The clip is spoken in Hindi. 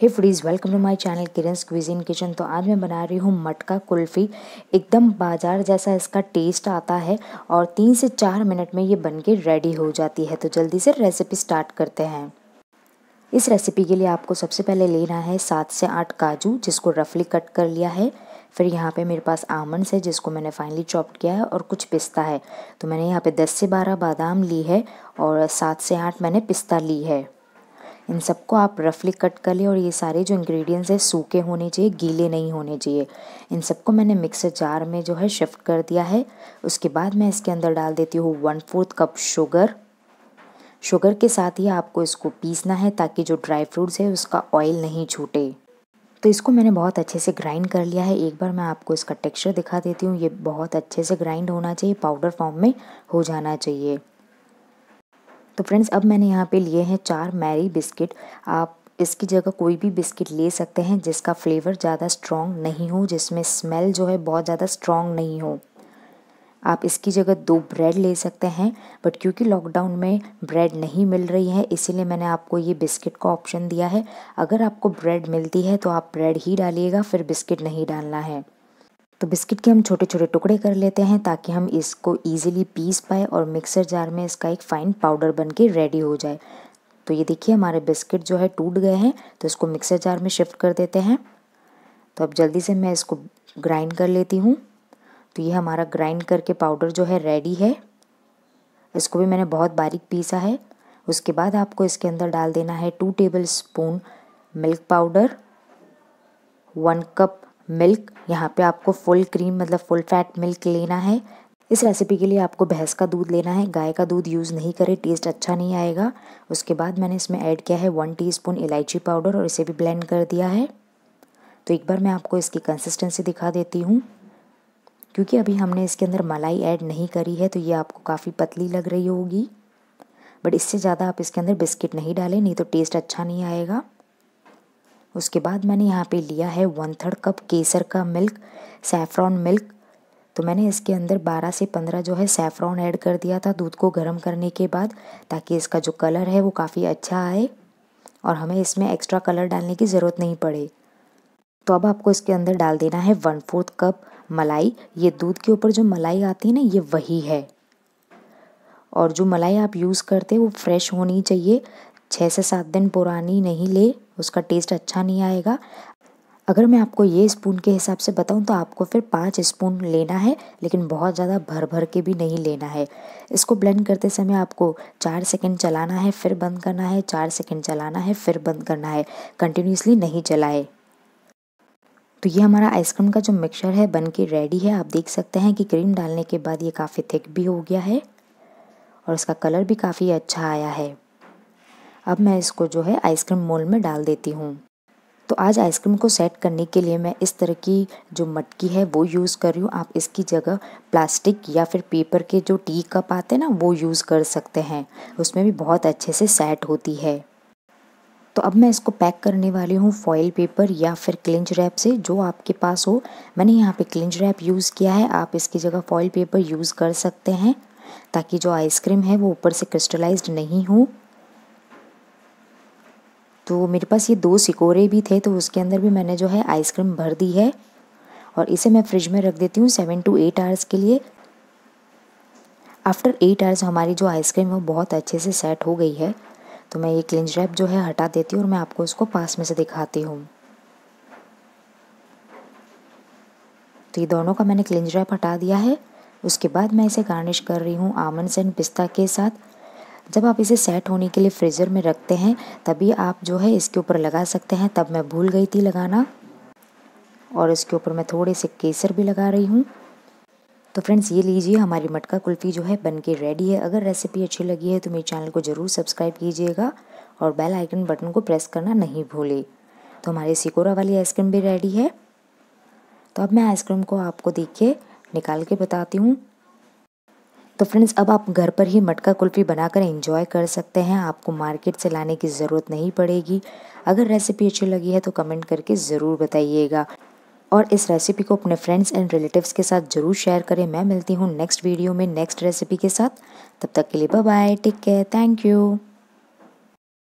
hey friends welcome to my channel Kiran cuisine kitchen तो आज मैं बना रही हूँ मटका कुल्फ़ी एकदम बाजार जैसा इसका टेस्ट आता है और तीन से चार मिनट में ये बन के रेडी हो जाती है तो जल्दी से रेसिपी स्टार्ट करते हैं इस रेसिपी के लिए आपको सबसे पहले लेना है सात से आठ काजू जिसको रफली कट कर लिया है फिर यहाँ पे मेरे पास आमंड्स है जिसको मैंने फाइनली चॉप किया है और कुछ पिस्ता है तो मैंने यहाँ पे दस से बारह बादाम ली है और सात से आठ मैंने पिस्ता ली है इन सबको आप रफली कट कर लें और ये सारे जो इंग्रेडिएंट्स हैं सूखे होने चाहिए गीले नहीं होने चाहिए इन सबको मैंने मिक्सर जार में जो है शिफ्ट कर दिया है उसके बाद मैं इसके अंदर डाल देती हूँ one fourth cup sugar sugar के साथ ही आपको इसको पीसना है ताकि जो ड्राई फ्रूट्स है उसका ऑयल नहीं छूटे तो इसको मैंने बहुत अच्छे से ग्राइंड कर लिया है एक बार मैं आपको इसका टेक्सचर दिखा देती हूँ ये बहुत अच्छे से ग्राइंड होना चाहिए पाउडर फॉर्म में हो जाना चाहिए तो फ्रेंड्स अब मैंने यहाँ पे लिए हैं चार मैरी बिस्किट आप इसकी जगह कोई भी बिस्किट ले सकते हैं जिसका फ्लेवर ज़्यादा स्ट्रॉन्ग नहीं हो जिसमें स्मेल जो है बहुत ज़्यादा स्ट्रॉन्ग नहीं हो आप इसकी जगह दो ब्रेड ले सकते हैं बट क्योंकि लॉकडाउन में ब्रेड नहीं मिल रही है इसीलिए मैंने आपको ये बिस्किट का ऑप्शन दिया है अगर आपको ब्रेड मिलती है तो आप ब्रेड ही डालिएगा फिर बिस्किट नहीं डालना है तो बिस्किट के हम छोटे छोटे टुकड़े कर लेते हैं ताकि हम इसको ईजिली पीस पाए और मिक्सर जार में इसका एक फ़ाइन पाउडर बन के रेडी हो जाए तो ये देखिए हमारे बिस्किट जो है टूट गए हैं तो इसको मिक्सर जार में शिफ्ट कर देते हैं तो अब जल्दी से मैं इसको ग्राइंड कर लेती हूँ तो ये हमारा ग्राइंड करके पाउडर जो है रेडी है इसको भी मैंने बहुत बारीक पीसा है उसके बाद आपको इसके अंदर डाल देना है two tablespoon milk powder one cup milk यहाँ पे आपको फुल क्रीम मतलब फुल फैट मिल्क लेना है इस रेसिपी के लिए आपको भैंस का दूध लेना है गाय का दूध यूज़ नहीं करें टेस्ट अच्छा नहीं आएगा उसके बाद मैंने इसमें ऐड किया है वन टीस्पून इलायची पाउडर और इसे भी ब्लेंड कर दिया है तो एक बार मैं आपको इसकी कंसिस्टेंसी दिखा देती हूँ क्योंकि अभी हमने इसके अंदर मलाई ऐड नहीं करी है तो ये आपको काफ़ी पतली लग रही होगी बट इससे ज़्यादा आप इसके अंदर बिस्किट नहीं डालें नहीं तो टेस्ट अच्छा नहीं आएगा उसके बाद मैंने यहाँ पे लिया है वन थर्ड कप केसर का मिल्क सैफ्रॉन मिल्क तो मैंने इसके अंदर 12 से 15 जो है सैफ्रॉन ऐड कर दिया था दूध को गर्म करने के बाद ताकि इसका जो कलर है वो काफ़ी अच्छा आए और हमें इसमें एक्स्ट्रा कलर डालने की ज़रूरत नहीं पड़े तो अब आपको इसके अंदर डाल देना है वन फोर्थ कप मलाई ये दूध के ऊपर जो मलाई आती है ना ये वही है और जो मलाई आप यूज़ करते हैं वो फ्रेश होनी चाहिए छः से सात दिन पुरानी नहीं ले उसका टेस्ट अच्छा नहीं आएगा अगर मैं आपको ये स्पून के हिसाब से बताऊं तो आपको फिर पाँच स्पून लेना है लेकिन बहुत ज़्यादा भर भर के भी नहीं लेना है इसको ब्लेंड करते समय आपको चार सेकंड चलाना है फिर बंद करना है चार सेकंड चलाना है फिर बंद करना है कंटिन्यूसली नहीं चलाए तो ये हमारा आइसक्रीम का जो मिक्सर है बन के रेडी है आप देख सकते हैं कि क्रीम डालने के बाद ये काफ़ी थिक भी हो गया है और इसका कलर भी काफ़ी अच्छा आया है अब मैं इसको जो है आइसक्रीम मोल में डाल देती हूँ तो आज आइसक्रीम को सेट करने के लिए मैं इस तरह की जो मटकी है वो यूज़ कर रही हूँ आप इसकी जगह प्लास्टिक या फिर पेपर के जो टी कप आते हैं ना वो यूज़ कर सकते हैं उसमें भी बहुत अच्छे से सेट होती है तो अब मैं इसको पैक करने वाली हूँ फॉइल पेपर या फिर क्लिंच रैप से जो आपके पास हो मैंने यहाँ पे क्लिंच रैप यूज़ किया है आप इसकी जगह फॉइल पेपर यूज़ कर सकते हैं ताकि जो आइसक्रीम है वो ऊपर से क्रिस्टलाइज्ड नहीं हो तो मेरे पास ये दो सिकोरे भी थे तो उसके अंदर भी मैंने जो है आइसक्रीम भर दी है और इसे मैं फ्रिज में रख देती हूँ सेवन टू एट आवर्स के लिए आफ्टर एट आवर्स हमारी जो आइसक्रीम है वो बहुत अच्छे से सेट हो गई है तो मैं ये क्लिंज रैप जो है हटा देती हूँ और मैं आपको उसको पास में से दिखाती हूँ तो ये दोनों का मैंने क्लिंज रैप हटा दिया है उसके बाद मैं इसे गार्निश कर रही हूँ आमंड्स एंड पिस्ता के साथ जब आप इसे सेट होने के लिए फ्रीज़र में रखते हैं तभी आप जो है इसके ऊपर लगा सकते हैं तब मैं भूल गई थी लगाना और इसके ऊपर मैं थोड़े से केसर भी लगा रही हूँ तो फ्रेंड्स ये लीजिए हमारी मटका कुल्फ़ी जो है बन के रेडी है अगर रेसिपी अच्छी लगी है तो मेरे चैनल को ज़रूर सब्सक्राइब कीजिएगा और बेल आइकन बटन को प्रेस करना नहीं भूले तो हमारी सिकोरा वाली आइसक्रीम भी रेडी है तो अब मैं आइसक्रीम को आपको देख के निकाल के बताती हूँ तो फ्रेंड्स अब आप घर पर ही मटका कुल्फ़ी बनाकर एंजॉय कर सकते हैं आपको मार्केट से लाने की ज़रूरत नहीं पड़ेगी अगर रेसिपी अच्छी लगी है तो कमेंट करके ज़रूर बताइएगा और इस रेसिपी को अपने फ्रेंड्स एंड रिलेटिव्स के साथ ज़रूर शेयर करें मैं मिलती हूँ नेक्स्ट वीडियो में नेक्स्ट रेसिपी के साथ तब तक के लिए bye bye take care thank you